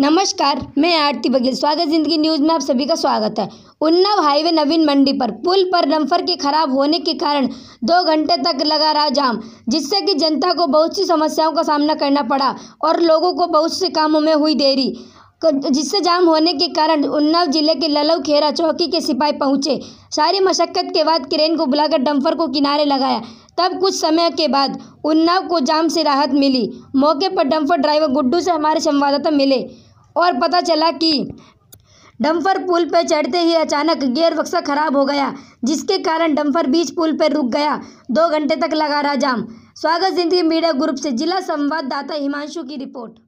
नमस्कार मैं आरती बघेल स्वागत जिंदगी न्यूज़ में आप सभी का स्वागत है उन्नाव हाईवे नवीन मंडी पर पुल पर डम्फर के खराब होने के कारण दो घंटे तक लगा रहा जाम जिससे कि जनता को बहुत सी समस्याओं का सामना करना पड़ा और लोगों को बहुत से कामों में हुई देरी जिससे जाम होने के कारण उन्नाव जिले के ललव खेरा चौकी के सिपाही पहुंचे सारी मशक्कत के बाद क्रेन को बुलाकर डम्फर को किनारे लगाया तब कुछ समय के बाद उन्नाव को जाम से राहत मिली मौके पर डम्फर ड्राइवर गुड्डू से हमारे संवाददाता मिले और पता चला कि डम्फर पुल पर चढ़ते ही अचानक गियर बक्सा खराब हो गया जिसके कारण डम्फर बीच पुल पर रुक गया दो घंटे तक लगा रहा जाम स्वागत जिंदगी मीडिया ग्रुप से जिला संवाददाता हिमांशु की रिपोर्ट